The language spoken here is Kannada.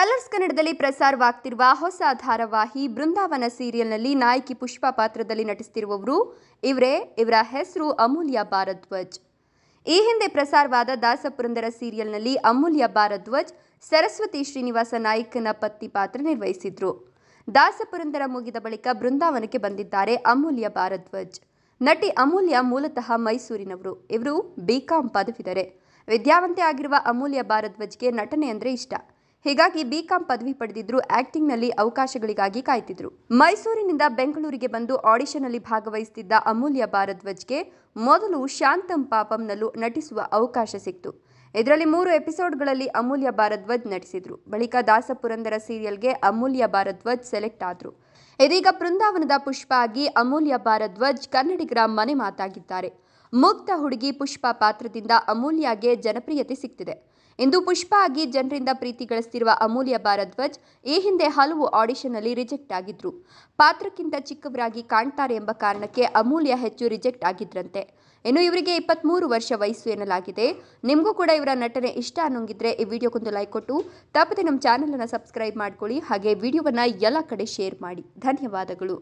ಕಲರ್ಸ್ ಕನ್ನಡದಲ್ಲಿ ಪ್ರಸಾರವಾಗ್ತಿರುವ ಹೊಸ ಧಾರಾವಾಹಿ ಬೃಂದಾವನ ಸೀರಿಯಲ್ನಲ್ಲಿ ನಾಯಕಿ ಪುಷ್ಪಾ ಪಾತ್ರದಲ್ಲಿ ನಟಿಸುತ್ತಿರುವವರು ಇವರೇ ಇವರ ಹೆಸರು ಅಮೂಲ್ಯ ಭಾರದ್ವಾಜ್ ಈ ಹಿಂದೆ ಪ್ರಸಾರವಾದ ದಾಸಪುರಂದರ ಸೀರಿಯಲ್ನಲ್ಲಿ ಅಮೂಲ್ಯ ಭಾರದ್ವಾಜ್ ಸರಸ್ವತಿ ಶ್ರೀನಿವಾಸ ನಾಯಕನ ಪತ್ನಿ ಪಾತ್ರ ನಿರ್ವಹಿಸಿದ್ರು ದಾಸಪುರಂದರ ಮುಗಿದ ಬಳಿಕ ಬೃಂದಾವನಕ್ಕೆ ಬಂದಿದ್ದಾರೆ ಅಮೂಲ್ಯ ಭಾರದ್ವಾಜ್ ನಟಿ ಅಮೂಲ್ಯ ಮೂಲತಃ ಮೈಸೂರಿನವರು ಇವರು ಬಿಕಾಂ ಪದವಿದರೆ ವಿದ್ಯಾವಂತೆ ಆಗಿರುವ ಅಮೂಲ್ಯ ಭಾರದ್ವಾಜ್ಗೆ ನಟನೆ ಅಂದರೆ ಇಷ್ಟ ಹೀಗಾಗಿ ಬಿಕಾಂ ಪದವಿ ಪಡೆದಿದ್ರು ಆಕ್ಟಿಂಗ್ನಲ್ಲಿ ಅವಕಾಶಗಳಿಗಾಗಿ ಕಾಯ್ತಿದ್ರು ಮೈಸೂರಿನಿಂದ ಬೆಂಗಳೂರಿಗೆ ಬಂದು ಆಡಿಷನ್ನಲ್ಲಿ ಭಾಗವಹಿಸುತ್ತಿದ್ದ ಅಮೂಲ್ಯ ಭಾರದ್ವಾಜ್ಗೆ ಮೊದಲು ಶಾಂತಂ ಪಾಪಂನಲ್ಲೂ ನಟಿಸುವ ಅವಕಾಶ ಸಿಕ್ತು ಇದರಲ್ಲಿ ಮೂರು ಎಪಿಸೋಡ್ಗಳಲ್ಲಿ ಅಮೂಲ್ಯ ಭಾರದ್ವಾಜ್ ನಟಿಸಿದ್ರು ಬಳಿಕ ದಾಸಪುರಂದರ ಸೀರಿಯಲ್ಗೆ ಅಮೂಲ್ಯ ಭಾರದ್ವಾಜ್ ಸೆಲೆಕ್ಟ್ ಆದ್ರು ಇದೀಗ ಬೃಂದಾವನದ ಪುಷ್ಪ ಆಗಿ ಅಮೂಲ್ಯ ಭಾರದ್ವಾಜ್ ಕನ್ನಡಿಗರ ಮನೆ ಮಾತಾಗಿದ್ದಾರೆ ಮುಕ್ತ ಹುಡುಗಿ ಪುಷ್ಪ ಪಾತ್ರದಿಂದ ಅಮೂಲ್ಯಗೆ ಜನಪ್ರಿಯತೆ ಸಿಕ್ತಿದೆ ಇಂದು ಪುಷ್ಪ ಆಗಿ ಜನರಿಂದ ಪ್ರೀತಿ ಗಳಿಸ್ತಿರುವ ಅಮೂಲ್ಯ ಭಾರದ್ವಾಜ್ ಈ ಹಿಂದೆ ಹಲವು ಆಡಿಷನ್ನಲ್ಲಿ ರಿಜೆಕ್ಟ್ ಆಗಿದ್ರು ಪಾತ್ರಕ್ಕಿಂತ ಚಿಕ್ಕವರಾಗಿ ಕಾಣ್ತಾರೆ ಎಂಬ ಕಾರಣಕ್ಕೆ ಅಮೂಲ್ಯ ಹೆಚ್ಚು ರಿಜೆಕ್ಟ್ ಆಗಿದ್ರಂತೆ ಇನ್ನು ಇವರಿಗೆ ಇಪ್ಪತ್ತ್ಮೂರು ವರ್ಷ ವಯಸ್ಸು ಎನ್ನಲಾಗಿದೆ ನಿಮಗೂ ಕೂಡ ಇವರ ನಟನೆ ಇಷ್ಟ ಅನ್ನೋಂಗಿದ್ರೆ ಈ ವಿಡಿಯೋಕ್ಕೊಂದು ಲೈಕ್ ಕೊಟ್ಟು ತಪ್ಪದೆ ನಮ್ಮ ಚಾನಲನ್ನು ಸಬ್ಸ್ಕ್ರೈಬ್ ಮಾಡ್ಕೊಳ್ಳಿ ಹಾಗೆ ವಿಡಿಯೋವನ್ನು ಎಲ್ಲ ಕಡೆ ಶೇರ್ ಮಾಡಿ ಧನ್ಯವಾದಗಳು